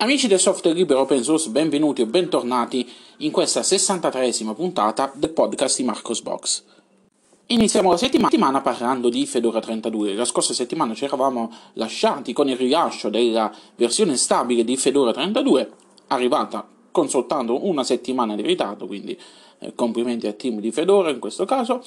Amici del software libero open source, benvenuti o bentornati in questa 63esima puntata del podcast di Marcos Box. Iniziamo la settimana parlando di Fedora 32. La scorsa settimana ci eravamo lasciati con il rilascio della versione stabile di Fedora 32, arrivata con soltanto una settimana di ritardo, quindi eh, complimenti al team di Fedora in questo caso,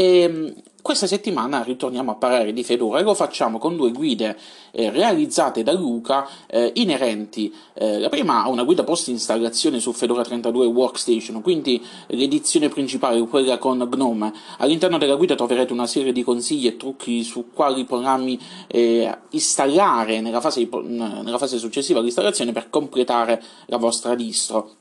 e ehm, questa settimana ritorniamo a parlare di Fedora e lo facciamo con due guide eh, realizzate da Luca eh, inerenti. Eh, la prima ha una guida post installazione su Fedora 32 Workstation, quindi l'edizione principale, quella con GNOME. All'interno della guida troverete una serie di consigli e trucchi su quali programmi eh, installare nella fase, nella fase successiva all'installazione per completare la vostra distro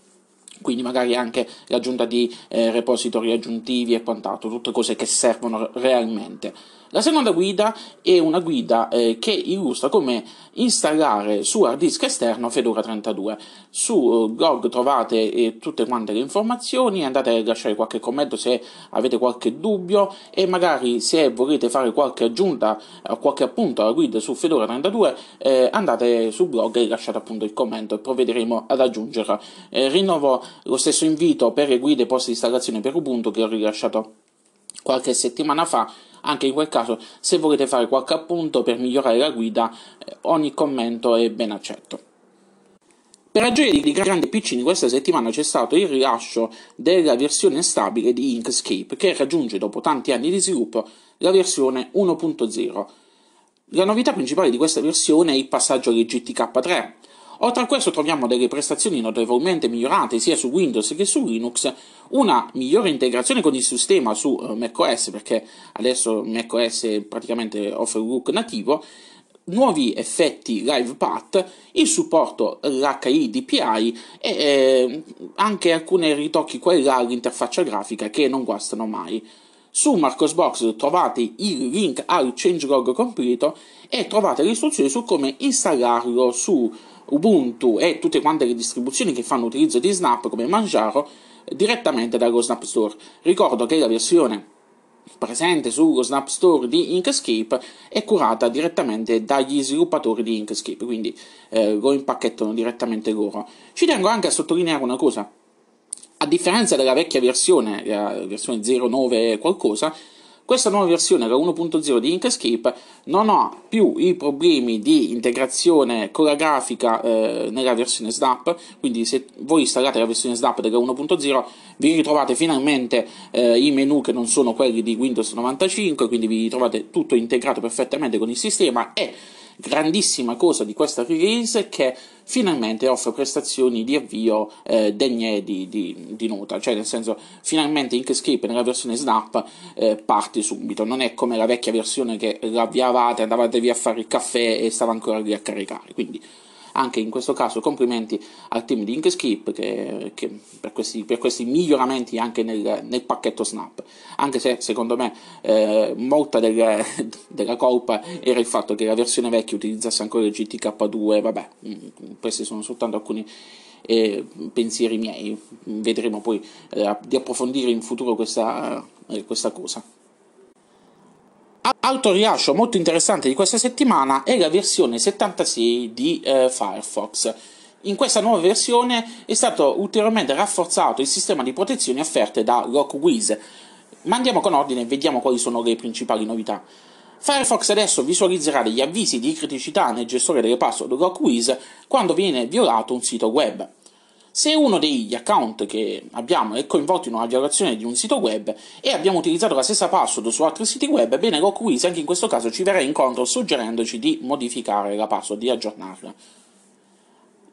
quindi magari anche l'aggiunta di eh, repository aggiuntivi e quant'altro, tutte cose che servono realmente. La seconda guida è una guida eh, che illustra come installare su hard disk esterno Fedora 32. Su blog eh, trovate eh, tutte quante le informazioni, andate a lasciare qualche commento se avete qualche dubbio e magari se volete fare qualche aggiunta, eh, qualche appunto alla guida su Fedora 32, eh, andate sul blog e lasciate appunto il commento e provvederemo ad aggiungerla. Eh, rinnovo lo stesso invito per le guide post installazione per Ubuntu che ho rilasciato qualche settimana fa anche in quel caso, se volete fare qualche appunto per migliorare la guida, eh, ogni commento è ben accetto. Per la di grandi piccini questa settimana c'è stato il rilascio della versione stabile di Inkscape che raggiunge dopo tanti anni di sviluppo la versione 1.0. La novità principale di questa versione è il passaggio alle GTK3, Oltre a questo troviamo delle prestazioni notevolmente migliorate sia su Windows che su Linux, una migliore integrazione con il sistema su eh, macOS perché adesso macOS praticamente offre un look nativo, nuovi effetti live path, il supporto l'HI DPI e eh, anche alcuni ritocchi qua e là all'interfaccia grafica che non guastano mai. Su Marcosbox trovate il link al changelog completo e trovate le istruzioni su come installarlo su Ubuntu e tutte quante le distribuzioni che fanno utilizzo di Snap come Manjaro direttamente dallo Snap Store. Ricordo che la versione presente sullo Snap Store di Inkscape è curata direttamente dagli sviluppatori di Inkscape, quindi eh, lo impacchettano direttamente loro. Ci tengo anche a sottolineare una cosa. A differenza della vecchia versione, la versione 09 qualcosa, questa nuova versione, la 1.0 di Inkscape, non ha più i problemi di integrazione con la grafica eh, nella versione Snap, quindi se voi installate la versione Snap della 1.0 vi ritrovate finalmente eh, i menu che non sono quelli di Windows 95, quindi vi ritrovate tutto integrato perfettamente con il sistema e grandissima cosa di questa release che finalmente offre prestazioni di avvio eh, degne di, di, di, nota, cioè nel senso finalmente Inkscape nella versione Snap eh, parti subito, non è come la vecchia versione che l'avviavate, andavate via a fare il caffè e stava ancora lì a caricare, quindi anche in questo caso complimenti al team di Inkscape che, che per, questi, per, questi, miglioramenti anche nel, nel, pacchetto Snap, anche se secondo me eh, molta del, della colpa era il fatto che la versione vecchia utilizzasse ancora il GTK2, vabbè, mm, questi sono soltanto alcuni eh, pensieri miei, vedremo poi eh, di approfondire in futuro questa, eh, questa cosa. Altro rilascio molto interessante di questa settimana è la versione 76 di eh, Firefox. In questa nuova versione è stato ulteriormente rafforzato il sistema di protezioni offerte da LockWiz. Ma andiamo con ordine e vediamo quali sono le principali novità. Firefox adesso visualizzerà degli avvisi di criticità nel gestore delle password LockWiz quando viene violato un sito web se uno degli account che abbiamo è coinvolto in una violazione di un sito web e abbiamo utilizzato la stessa password su altri siti web, ebbene LockWiz anche in questo caso ci verrà incontro suggerendoci di modificare la password, di aggiornarla.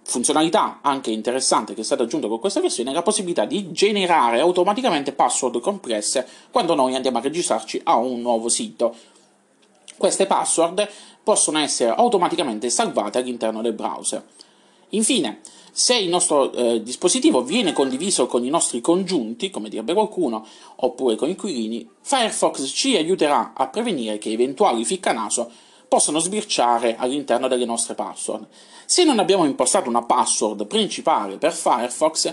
Funzionalità anche interessante che è stata aggiunta con questa versione è la possibilità di generare automaticamente password complesse quando noi andiamo a registrarci a un nuovo sito. Queste password possono essere automaticamente salvate all'interno del browser. Infine, se il nostro eh, dispositivo viene condiviso con i nostri congiunti, come direbbe qualcuno, oppure con i inquilini, Firefox ci aiuterà a prevenire che eventuali ficcanaso possano sbirciare all'interno delle nostre password. Se non abbiamo impostato una password principale per Firefox,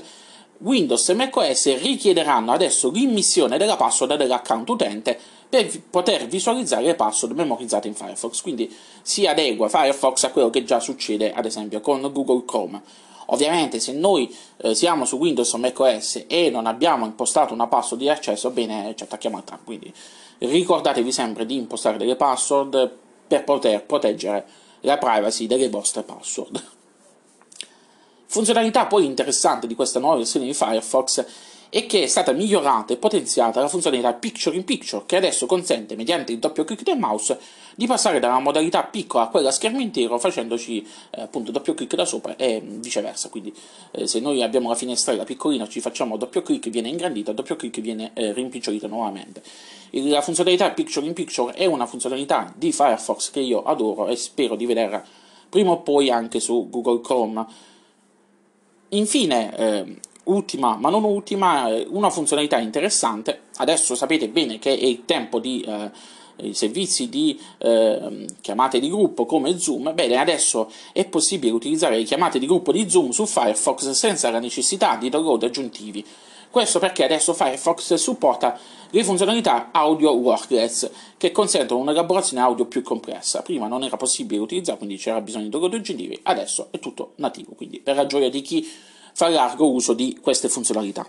Windows e macOS richiederanno adesso l'immissione della password dell'account utente per poter visualizzare le password memorizzate in Firefox. Quindi si adegua Firefox a quello che già succede, ad esempio, con Google Chrome Ovviamente se noi eh, siamo su Windows o macOS e non abbiamo impostato una password di accesso, bene, ci attacchiamo al tram. Quindi ricordatevi sempre di impostare delle password per poter proteggere la privacy delle vostre password. Funzionalità poi interessante di questa nuova versione di Firefox e che è stata migliorata e potenziata la funzionalità Picture in Picture, che adesso consente, mediante il doppio clic del mouse, di passare dalla modalità piccola a quella a schermo intero facendoci eh, appunto doppio clic da sopra e viceversa. Quindi eh, se noi abbiamo la finestrella piccolina, ci facciamo doppio clic viene ingrandita, doppio clic viene eh, rimpicciolita nuovamente. La funzionalità Picture in Picture è una funzionalità di Firefox che io adoro e spero di vederla prima o poi anche su Google Chrome. Infine, ehm, ultima, ma non ultima, eh, una funzionalità interessante. Adesso sapete bene che è il tempo di eh, servizi di eh, chiamate di gruppo come Zoom. Bene, adesso è possibile utilizzare le chiamate di gruppo di Zoom su Firefox senza la necessità di download aggiuntivi. Questo perché adesso Firefox supporta le funzionalità audio workless che consentono un'elaborazione audio più complessa. Prima non era possibile utilizzare, quindi c'era bisogno di download aggiuntivi, adesso è tutto nativo. Quindi, per la gioia di chi fa largo uso di queste funzionalità.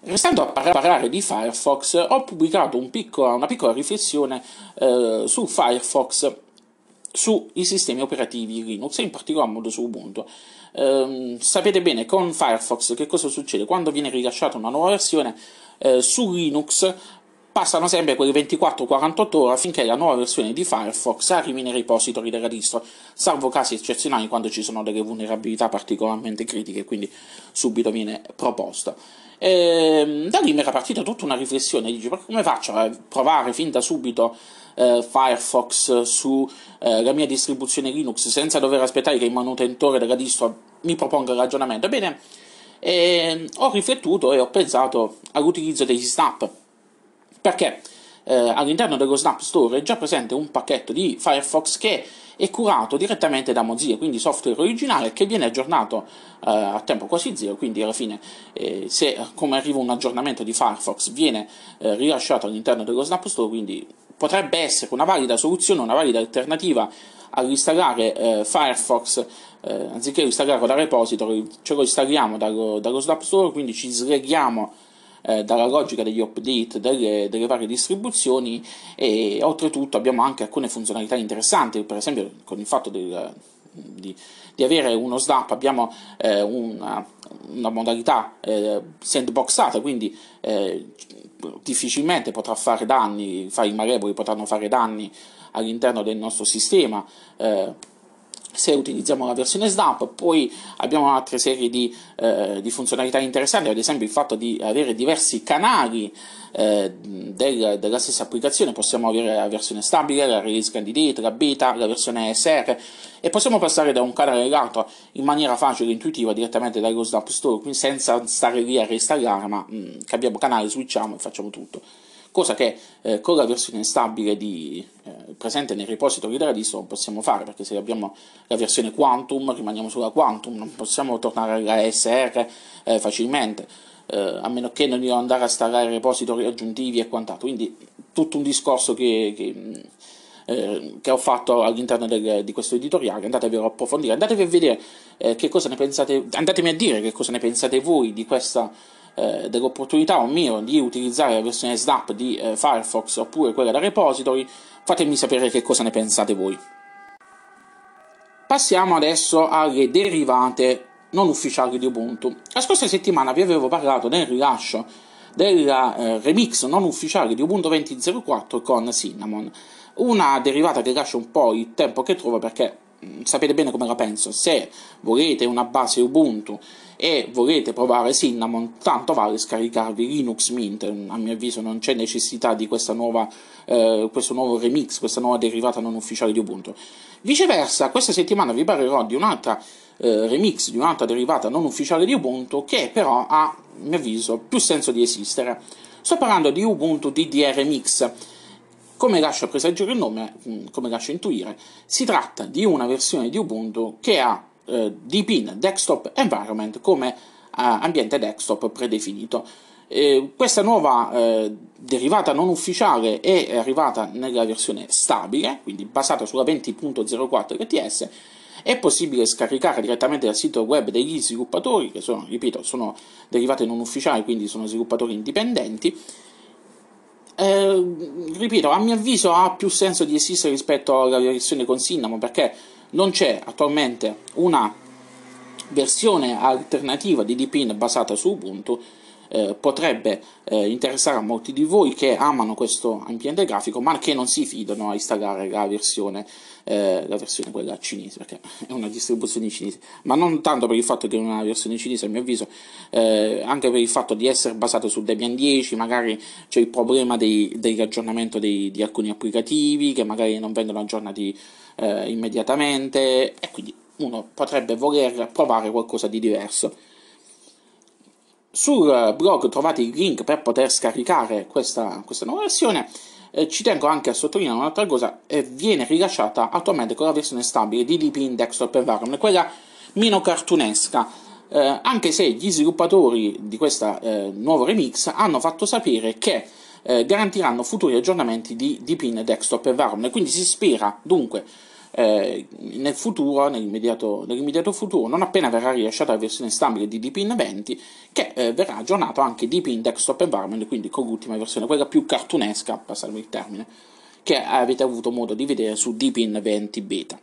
Restando a parlare di Firefox, ho pubblicato un piccola, una piccola riflessione eh, su Firefox sui sistemi operativi Linux e in particolar modo su Ubuntu. Ehm, sapete bene con Firefox che cosa succede quando viene rilasciata una nuova versione eh, su Linux Passano sempre quelle 24-48 ore affinché la nuova versione di Firefox arrivi nei repository della distro, salvo casi eccezionali quando ci sono delle vulnerabilità particolarmente critiche, quindi subito viene proposta. E ehm, da lì mi era partita tutta una riflessione, dici, come faccio a provare fin da subito eh, Firefox sulla eh, mia distribuzione Linux senza dover aspettare che il manutentore della distro mi proponga il ragionamento? Ebbene, eh, ho riflettuto e ho pensato all'utilizzo degli snap perché eh, all'interno dello Snap Store è già presente un pacchetto di Firefox che è curato direttamente da Mozilla, quindi software originale che viene aggiornato eh, a tempo quasi zero, quindi alla fine eh, se come arriva un aggiornamento di Firefox viene eh, rilasciato all'interno dello Snap Store, quindi potrebbe essere una valida soluzione, una valida alternativa all'installare eh, Firefox eh, anziché installarlo dal repository, ce lo installiamo dallo, dallo Snap Store, quindi ci sleghiamo eh, dalla logica degli update delle, delle, varie distribuzioni e oltretutto abbiamo anche alcune funzionalità interessanti, per esempio con il fatto del, di, di, avere uno snap abbiamo eh, una, una, modalità eh, sandboxata, quindi eh, difficilmente potrà fare danni, i file malevoli potranno fare danni all'interno del nostro sistema. Eh, se utilizziamo la versione Snap. Poi abbiamo altre serie di, eh, di funzionalità interessanti, ad esempio il fatto di avere diversi canali eh, del, della stessa applicazione, possiamo avere la versione stabile, la release candidate, la beta, la versione SR e possiamo passare da un canale all'altro in maniera facile e intuitiva direttamente dallo Snap Store, quindi senza stare lì a reinstallare, ma mh, mm, cambiamo canale, switchiamo e facciamo tutto cosa che eh, con la versione stabile di, eh, presente nel repository della distro non possiamo fare, perché se abbiamo la versione Quantum rimaniamo sulla Quantum, non possiamo tornare alla SR eh, facilmente, eh, a meno che non devo andare a installare repository aggiuntivi e quant'altro, quindi tutto un discorso che, che eh, che ho fatto all'interno del, di questo editoriale, andatevelo a approfondire, andatevi a vedere eh, che cosa ne pensate, andatemi a dire che cosa ne pensate voi di questa eh, dell'opportunità o meno di utilizzare la versione Snap di eh, Firefox oppure quella da repository, fatemi sapere che cosa ne pensate voi. Passiamo adesso alle derivate non ufficiali di Ubuntu. La scorsa settimana vi avevo parlato del rilascio del eh, remix non ufficiale di Ubuntu 20.04 con Cinnamon, una derivata che lascia un po' il tempo che trovo perché Mm, sapete bene come la penso, se volete una base Ubuntu e volete provare Cinnamon, tanto vale scaricarvi Linux Mint, mm, a mio avviso non c'è necessità di nuova, eh, questo nuovo remix, questa nuova derivata non ufficiale di Ubuntu. Viceversa, questa settimana vi parlerò di un'altra eh, remix, di un'altra derivata non ufficiale di Ubuntu, che però ha, a mio avviso, più senso di esistere. Sto parlando di Ubuntu DDR Mix come lascia presagire il nome, mm, come lascia intuire, si tratta di una versione di Ubuntu che ha eh, Dpin Desktop Environment come eh, ambiente desktop predefinito. Eh, questa nuova eh, derivata non ufficiale è arrivata nella versione stabile, quindi basata sulla 20.04 LTS. È possibile scaricare direttamente dal sito web degli sviluppatori, che sono, ripeto, sono derivate non ufficiali, quindi sono sviluppatori indipendenti eh, ripeto, a mio avviso ha più senso di esistere rispetto alla versione con Cinnamon perché non c'è attualmente una versione alternativa di Deepin basata su Ubuntu eh, potrebbe eh, interessare a molti di voi che amano questo ambiente grafico ma che non si fidano a installare la versione, eh, la versione quella cinese perché è una distribuzione cinese ma non tanto per il fatto che è una versione cinese a mio avviso eh, anche per il fatto di essere basato su Debian 10 magari c'è il problema dei, dell'aggiornamento dei, di alcuni applicativi che magari non vengono aggiornati eh, immediatamente e quindi uno potrebbe voler provare qualcosa di diverso sul blog trovate il link per poter scaricare questa, questa nuova versione. Eh, ci tengo anche a sottolineare un'altra cosa, eh, viene rilasciata attualmente con la versione stabile di DP in desktop environment, quella meno cartunesca. Eh, anche se gli sviluppatori di questo eh, nuovo remix hanno fatto sapere che eh, garantiranno futuri aggiornamenti di DPIN desktop environment, quindi si spera dunque eh, nel futuro, nell'immediato, nell'immediato, futuro, non appena verrà rilasciata la versione stabile di Deepin 20, che eh, verrà aggiornato anche Deepin Desktop Environment, quindi con l'ultima versione, quella più cartunesca, passarmi il termine, che avete avuto modo di vedere su Deepin 20 Beta.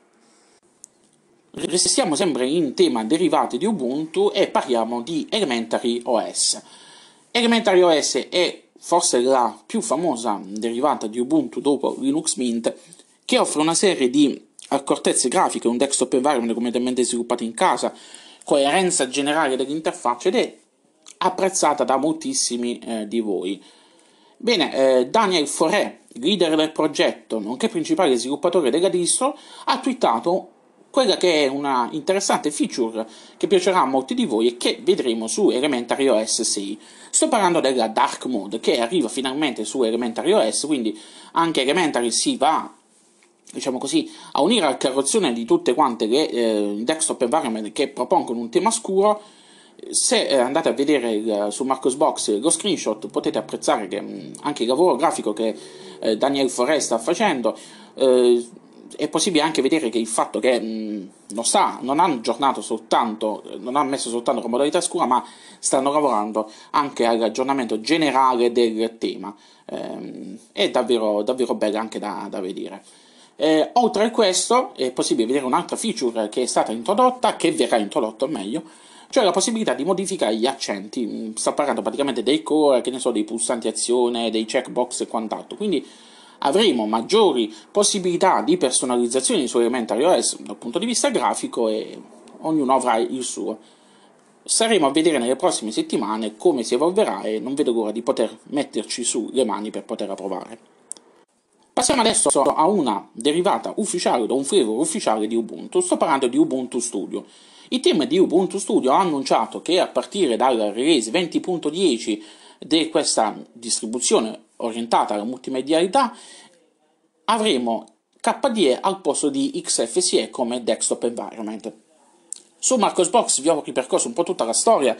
Restiamo sempre in tema derivati di Ubuntu e parliamo di Elementary OS. Elementary OS è forse la più famosa derivata di Ubuntu dopo Linux Mint, che offre una serie di accortezze grafiche, un desktop environment completamente sviluppato in casa, coerenza generale dell'interfaccia ed è apprezzata da moltissimi eh, di voi. Bene, eh, Daniel Foré, leader del progetto, nonché principale sviluppatore della distro, ha twittato quella che è una interessante feature che piacerà a molti di voi e che vedremo su Elementary OS 6. Sto parlando della Dark Mode che arriva finalmente su Elementary OS, quindi anche Elementary si va diciamo così, a unire al carrozzone di tutte quante le eh, desktop environment che propongono un tema scuro. Se eh, andate a vedere il, eh, su Marcosbox lo eh, screenshot potete apprezzare che, mm, anche il lavoro grafico che eh, Daniel Forest sta facendo. Eh, è possibile anche vedere che il fatto che mh, mm, non, sta, non hanno aggiornato soltanto, non hanno messo soltanto la modalità scura, ma stanno lavorando anche all'aggiornamento generale del tema. Ehm, è davvero, davvero bello anche da, da vedere. Eh, oltre a questo è possibile vedere un'altra feature che è stata introdotta, che verrà introdotta meglio, cioè la possibilità di modificare gli accenti. Mm, sto parlando praticamente dei core, che ne so, dei pulsanti azione, dei checkbox e quant'altro. Quindi avremo maggiori possibilità di personalizzazione su Elementary OS dal punto di vista grafico e ognuno avrà il suo. Saremo a vedere nelle prossime settimane come si evolverà e non vedo l'ora di poter metterci su le mani per poterla provare. Passiamo adesso a una derivata ufficiale da un flavor ufficiale di Ubuntu, sto parlando di Ubuntu Studio. Il team di Ubuntu Studio ha annunciato che a partire dal release 20.10 di questa distribuzione orientata alla multimedialità avremo KDE al posto di XFCE come desktop environment. Su Marcosbox vi ho ripercorso un po' tutta la storia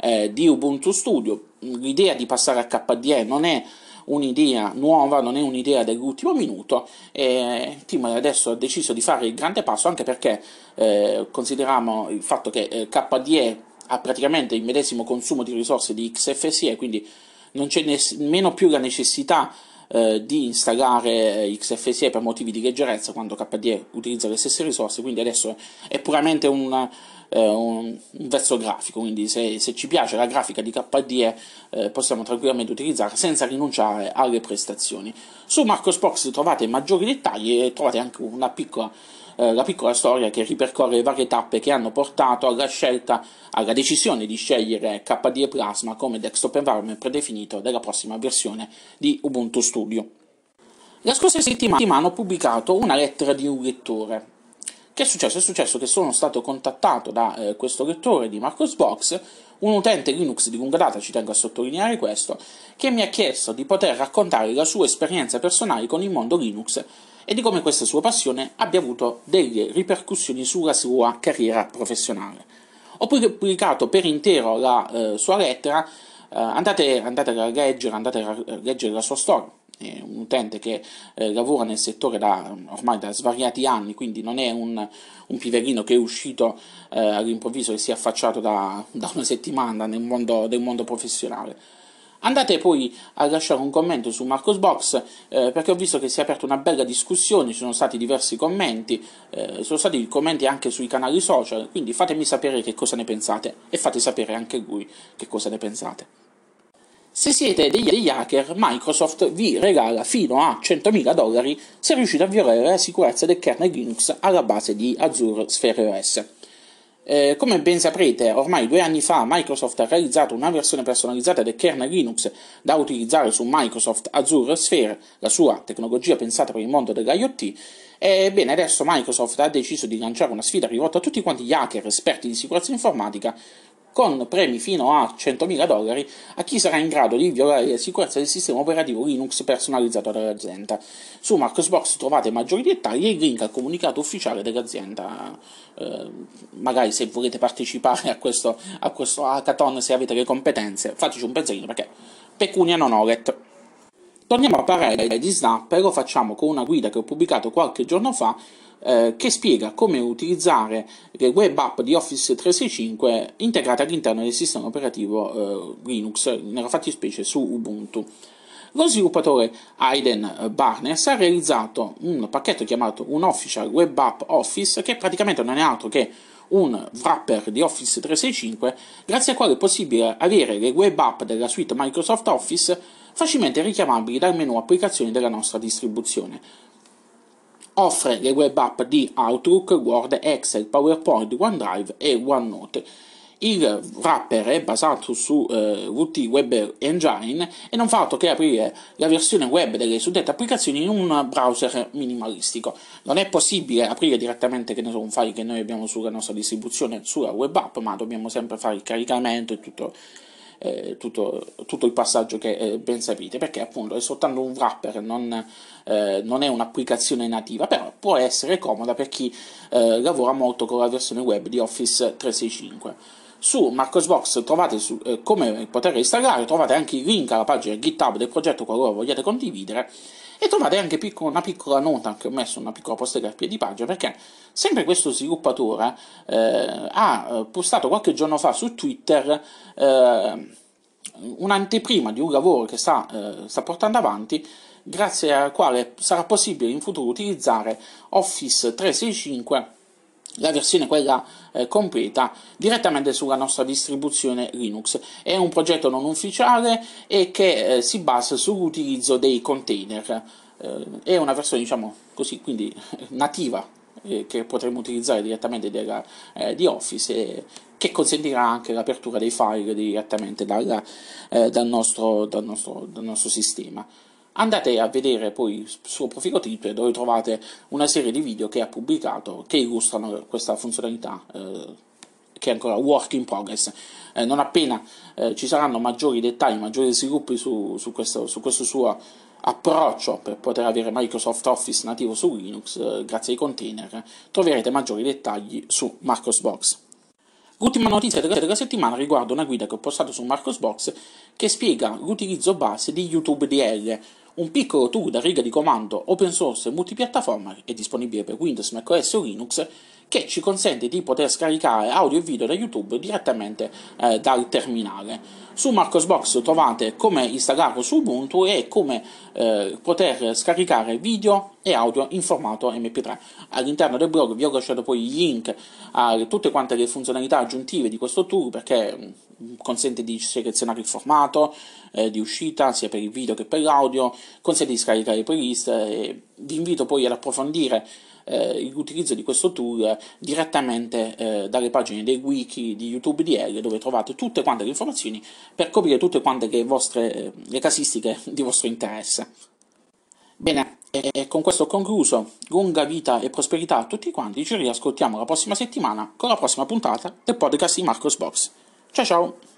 eh, di Ubuntu Studio, l'idea di passare a KDE non è un'idea nuova, non è un'idea dell'ultimo minuto e Timor adesso ha deciso di fare il grande passo anche perché eh, consideriamo il fatto che eh, KDE ha praticamente il medesimo consumo di risorse di XFSE, quindi non c'è nemmeno più la necessità eh, di installare eh, XFSE per motivi di leggerezza quando KDE utilizza le stesse risorse, quindi adesso è puramente un eh, un, un, verso grafico, quindi se, se, ci piace la grafica di KDE eh, possiamo tranquillamente utilizzarla senza rinunciare alle prestazioni. Su Marcosbox trovate maggiori dettagli e trovate anche una piccola eh, la piccola storia che ripercorre le varie tappe che hanno portato alla scelta, alla decisione di scegliere KDE Plasma come desktop environment predefinito della prossima versione di Ubuntu Studio. La scorsa settimana ho pubblicato una lettera di un lettore che è successo? È successo che sono stato contattato da eh, questo lettore di Marcos Box, un utente Linux di lunga data, ci tengo a sottolineare questo, che mi ha chiesto di poter raccontare la sua esperienza personale con il mondo Linux e di come questa sua passione abbia avuto delle ripercussioni sulla sua carriera professionale. Ho pubblicato per intero la eh, sua lettera, eh, andate, andate a leggere, andate a leggere la sua storia è un utente che eh, lavora nel settore da, ormai da svariati anni, quindi non è un, un piverino che è uscito eh, all'improvviso e si è affacciato da, da una settimana nel mondo, nel mondo, professionale. Andate poi a lasciare un commento su Marcosbox eh, perché ho visto che si è aperta una bella discussione, ci sono stati diversi commenti, eh, sono stati commenti anche sui canali social, quindi fatemi sapere che cosa ne pensate e fate sapere anche lui che cosa ne pensate. Se siete degli, degli hacker, Microsoft vi regala fino a 100.000 dollari se riuscite a violare la sicurezza del kernel Linux alla base di Azure Sphere OS. Eh, come ben saprete, ormai due anni fa Microsoft ha realizzato una versione personalizzata del kernel Linux da utilizzare su Microsoft Azure Sphere, la sua tecnologia pensata per il mondo dell'IoT. Ebbene, adesso Microsoft ha deciso di lanciare una sfida rivolta a tutti quanti gli hacker esperti di sicurezza informatica con premi fino a 100.000 dollari a chi sarà in grado di violare la sicurezza del sistema operativo Linux personalizzato dall'azienda. Su Marcosbox trovate maggiori dettagli e il link al comunicato ufficiale dell'azienda. Eh, magari se volete partecipare a questo, a questo hackathon, se avete le competenze, fateci un pezzettino perché pecunia non olet. Torniamo a parlare di Snap e lo facciamo con una guida che ho pubblicato qualche giorno fa eh, che spiega come utilizzare le web app di Office 365 integrate all'interno del sistema operativo eh, Linux, nella fattispecie su Ubuntu. Lo sviluppatore Aiden Barnes ha realizzato un pacchetto chiamato un Official Web App Office che praticamente non è altro che un wrapper di Office 365 grazie al quale è possibile avere le web app della suite Microsoft Office facilmente richiamabili dal menu applicazioni della nostra distribuzione. Offre le web app di Outlook, Word, Excel, PowerPoint, OneDrive e OneNote. Il wrapper è basato su eh, Routine Web Engine e non fa altro che aprire la versione web delle suddette applicazioni in un browser minimalistico. Non è possibile aprire direttamente so, un file che noi abbiamo sulla nostra distribuzione sulla web app, ma dobbiamo sempre fare il caricamento e tutto eh, tutto, tutto, il passaggio che eh, ben sapete, perché appunto è soltanto un wrapper, non, eh, non, è un'applicazione nativa, però può essere comoda per chi eh, lavora molto con la versione web di Office 365. Su Marcosbox trovate su, eh, come poter installare, trovate anche il link alla pagina GitHub del progetto qualora vogliate condividere e trovate anche picco, una piccola nota che ho messo, una piccola postega a piedi pagina, perché sempre questo sviluppatore eh, ha eh, postato qualche giorno fa su Twitter eh, un'anteprima di un lavoro che sta, eh, sta portando avanti grazie al quale sarà possibile in futuro utilizzare Office 365 la versione quella eh, completa direttamente sulla nostra distribuzione Linux. È un progetto non ufficiale e che eh, si basa sull'utilizzo dei container. Eh, è una versione, diciamo così, quindi nativa eh, che potremo utilizzare direttamente della, eh, di Office e che consentirà anche l'apertura dei file direttamente dalla, eh, dal, nostro, dal, nostro, dal nostro sistema. Andate a vedere poi il suo profilo Twitter dove trovate una serie di video che ha pubblicato che illustrano questa funzionalità eh, che è ancora work in progress. Eh, non appena eh, ci saranno maggiori dettagli, maggiori sviluppi su, su, questo, su, questo, suo approccio per poter avere Microsoft Office nativo su Linux eh, grazie ai container, troverete maggiori dettagli su Marcosbox. L'ultima notizia della settimana riguarda una guida che ho postato su Marcosbox che spiega l'utilizzo base di YouTube DL un piccolo tool da riga di comando open source multipiattaforma è disponibile per Windows, macOS o Linux che ci consente di poter scaricare audio e video da YouTube direttamente eh, dal terminale. Su Marcosbox trovate come installarlo su Ubuntu e come eh, poter scaricare video e audio in formato MP3. All'interno del blog vi ho lasciato poi il link a tutte quante le funzionalità aggiuntive di questo tool perché mm, consente di selezionare il formato eh, di uscita sia per il video che per l'audio, consente di scaricare le playlist eh, e vi invito poi ad approfondire eh, l'utilizzo di questo tool direttamente eh, dalle pagine dei wiki di YouTube DL dove trovate tutte quante le informazioni per coprire tutte quante le, vostre, eh, le casistiche di vostro interesse. Bene, e con questo ho concluso. Lunga vita e prosperità a tutti quanti. Ci riascoltiamo la prossima settimana con la prossima puntata del podcast di Marcos Box. Ciao ciao!